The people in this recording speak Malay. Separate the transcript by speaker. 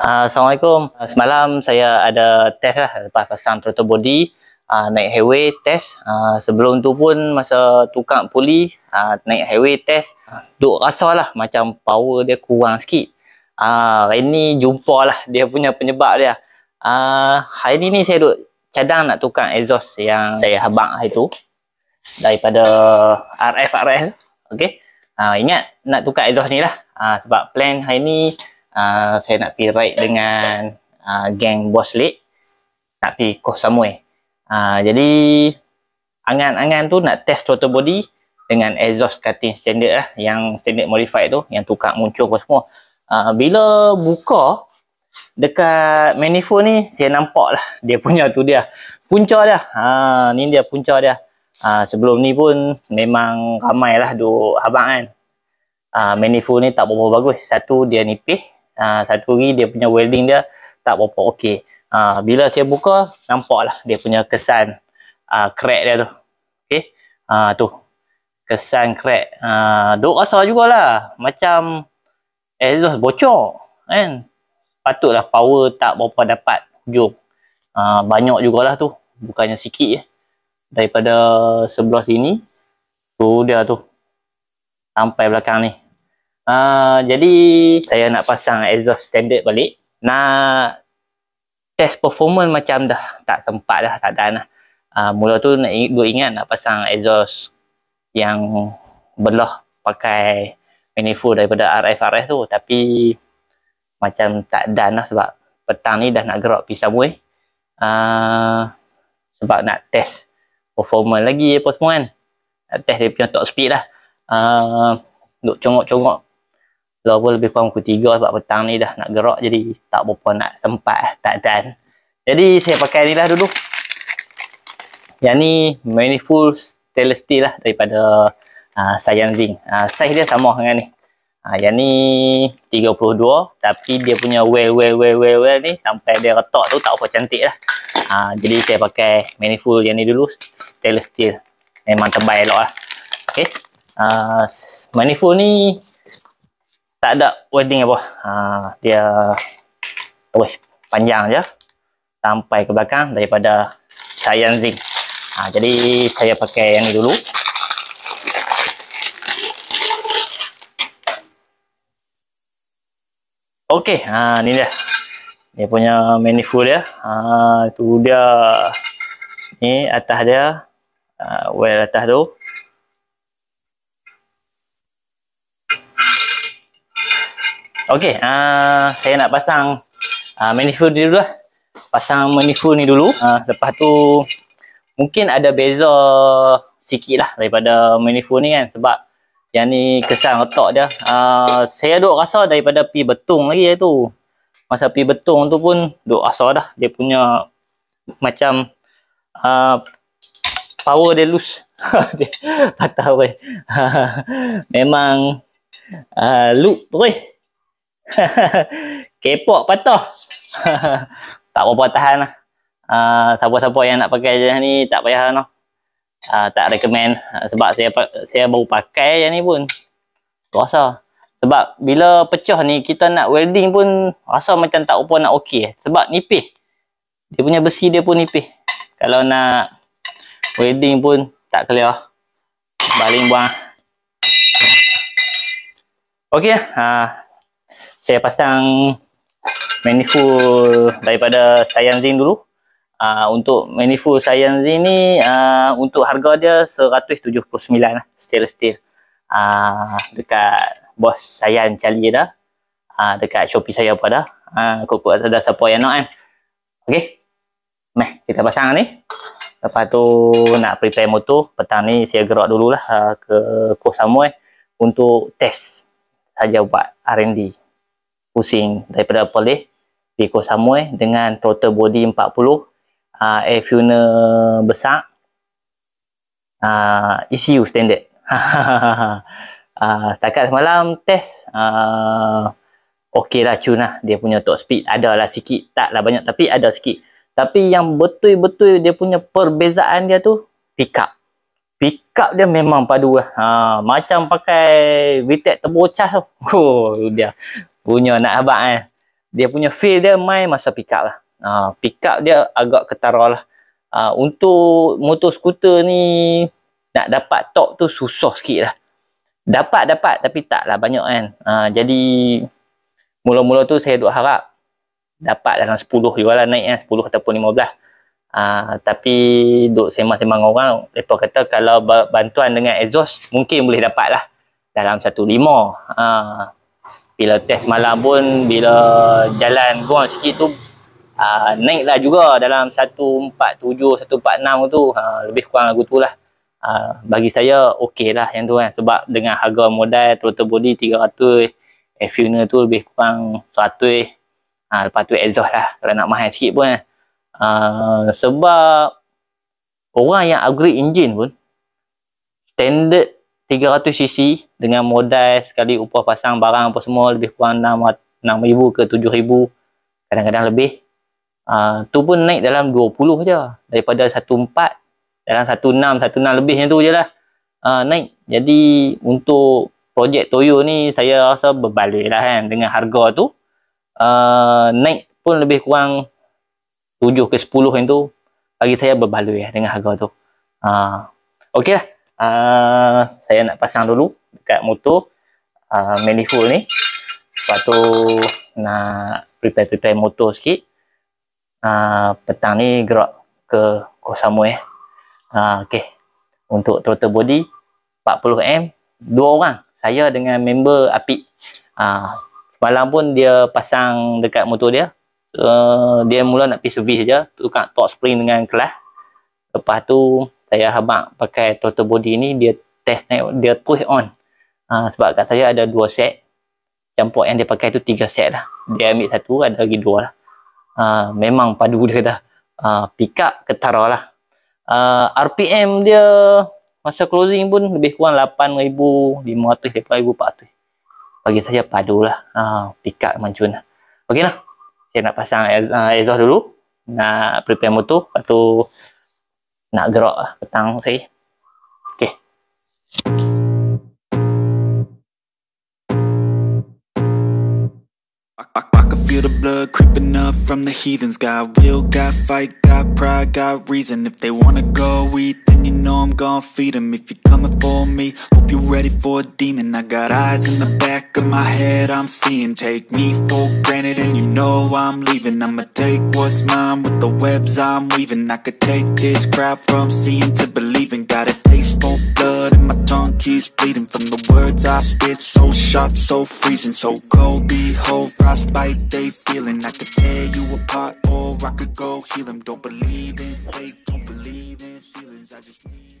Speaker 1: Ah, Assalamualaikum. Semalam saya ada test lah lepas pasang throttle body uh, naik highway test. Uh, sebelum tu pun masa tukar puli uh, naik highway test duk rasa lah macam power dia kurang sikit. Uh, hari ni jumpa lah dia punya penyebab dia. Uh, hari ni ni saya duk cadang nak tukar exhaust yang saya habang hari tu daripada RF-RF. Okay. Uh, ingat nak tukar exhaust ni lah. Uh, sebab plan hari ni uh, saya nak pergi ride dengan uh, geng Boss Lake nak pergi Koh Samui uh, jadi angan-angan tu nak test throttle body dengan exhaust cutting standard lah yang standard modified tu yang tukar muncul kau semua uh, bila buka dekat manifold ni saya nampak lah dia punya tu dia punca dia ha, ni dia punca dia Ha, sebelum ni pun memang ramailah duk abang kan ha, manifold ni tak berapa bagus satu dia nipis ha, satu hari dia punya welding dia tak berapa okey. Ha, bila saya buka, nampaklah dia punya kesan ha, crack dia tu. Okey. Ha, tu. Kesan crack. Ha, duk rasa jugalah. Macam exhaust bocor. Kan? Patutlah power tak berapa dapat. Jom. Ha, banyak jugalah tu. Bukannya sikit. Eh. Daripada sebelah sini. Tu dia tu. Sampai belakang ni. Ah, jadi saya nak pasang exhaust standard balik nak test performance macam dah tak tempat dah tak dan lah uh, mula tu nak gua ingat nak pasang exhaust yang belah pakai manifold daripada RF RF tu tapi macam tak dan lah sebab petang ni dah nak gerak pisang buih uh, sebab nak test performance lagi apa semua kan nak test dia punya top speed lah uh, duk congok-congok Lalu pun lebih kurang pukul tiga, sebab petang ni dah nak gerak jadi tak berapa nak sempat tak tahan. Jadi saya pakai ni lah dulu. Yang ni manifold stainless steel lah daripada uh, ah, Sayan Zing. Uh, ah, size dia sama dengan ni. Uh, yang ni 32 tapi dia punya well well well well well ni sampai dia retak tu tak apa cantik lah. Uh, jadi saya pakai manifold yang ni dulu stainless steel. Memang tebal elok lah. Okay. Uh, manifold ni tak ada wedding apa. Ha, dia terus panjang je sampai ke belakang daripada sayang zinc. Ha, jadi saya pakai yang ni dulu. Okey, ha ni dia. Dia punya manifold dia. Ha tu dia ni atas dia. Uh, well atas tu Okay, uh, ah, saya nak pasang uh, manifold dulu lah. Pasang manifold ni dulu. Uh, lepas tu mungkin ada beza sikit lah daripada manifold ni kan sebab yang ni kesan retak dia. Uh, saya duk rasa daripada pi betung lagi lah tu. Masa pi betung tu pun duk rasa dah dia punya macam uh, power dia loose. dia patah weh. Memang uh, loop weh. Kepok patah. tak apa-apa tahan lah. Uh, siapa-siapa yang nak pakai jenis ni tak payah lah. No. Uh, tak recommend. Uh, sebab saya saya baru pakai yang ni pun. Rasa. Sebab bila pecah ni kita nak welding pun rasa macam tak apa nak okey. Sebab nipih. Dia punya besi dia pun nipih. Kalau nak welding pun tak clear. Baling buang. Okey. Uh, saya pasang manifold daripada Sayanzin dulu. Uh, untuk manifold Sayanzin ni uh, untuk harga dia 179 lah stainless steel. Uh, dekat bos Sayan Charlie dah. Uh, dekat Shopee saya pun ada. Ah uh, kok ada support yang nak kan. Okey. Meh kita pasang ni. Lepas tu nak prepare motor, petang ni saya gerak dululah uh, ke Koh Samui untuk test saja buat R&D pusing daripada polis, Pergi Koh dengan total body 40 uh, ah, air funer besar uh, ah, ECU standard uh, setakat semalam test uh, ok lah cun lah dia punya top speed ada lah sikit taklah banyak tapi ada sikit tapi yang betul-betul dia punya perbezaan dia tu pick up pick up dia memang padu lah uh, macam pakai VTEC terbocah tu oh, dia punya nak habaq eh. Dia punya feel dia main masa pick up lah. Ha, pick up dia agak ketara lah. Ha, untuk motor skuter ni nak dapat top tu susah sikit lah. Dapat-dapat tapi tak lah banyak kan. Ha, jadi mula-mula tu saya duk harap dapat dalam 10 jugalah naik kan. Eh, 10 ataupun 15. Ha, tapi duk semang-semang orang, mereka kata kalau bantuan dengan exhaust mungkin boleh dapat lah. Dalam 1.5. Ha, bila test malam pun bila jalan buang sikit tu uh, naik lah juga dalam 147 146 tu uh, lebih kurang lagu tu lah uh, bagi saya okey lah yang tu kan sebab dengan harga modal total body 300 eh, funeral tu lebih kurang 100 uh, lepas tu exhaust lah kalau nak mahal sikit pun kan uh, sebab orang yang upgrade engine pun standard 300cc dengan modal sekali upah pasang barang apa semua lebih kurang 6,000 ke 7,000 kadang-kadang lebih uh, tu pun naik dalam 20 je daripada 1,4 dalam 1,6, 1,6 lebihnya tu je lah uh, naik, jadi untuk projek Toyo ni saya rasa berbalik lah kan dengan harga tu uh, naik pun lebih kurang 7 ke 10 yang tu bagi saya berbaloi ya lah dengan harga tu. Ha. Okey lah. Ah, saya nak pasang dulu dekat motor uh, manifold ni lepas tu nak prepare-prepare motor sikit uh, petang ni gerak ke kosamu eh uh, ok untuk throttle body 40M dua orang saya dengan member api uh, semalam pun dia pasang dekat motor dia uh, dia mula nak pergi servis je tukar torque spring dengan kelas lepas tu saya habak pakai total body ni dia test naik, dia push on ha, sebab kat saya ada dua set campur yang dia pakai tu tiga set lah dia ambil satu ada lagi dua lah ha, memang padu dia dah ha, pick up ketara lah ha, RPM dia masa closing pun lebih kurang 8,500 8,400 bagi saya padu lah ha, pick up mancun lah ok lah saya nak pasang exhaust dulu nak prepare motor lepas tu nak gerak lah petang saya I can feel the blood creeping up from the heathens Got will, got fight, got pride, got reason If they wanna go eat, then know I'm gon' feed him if you're coming for me. Hope you're ready for a demon. I got eyes in the back of my head, I'm seeing. Take me for granted, and you know I'm leaving. I'ma take what's mine with the webs I'm weaving. I could take this crowd from seeing to believing. Got a taste for blood, and my tongue keeps bleeding from the words I spit. So sharp, so freezing, so cold. Behold, frostbite they feeling. I could tear you apart, or I could go heal them. Don't believe in fake, Don't just need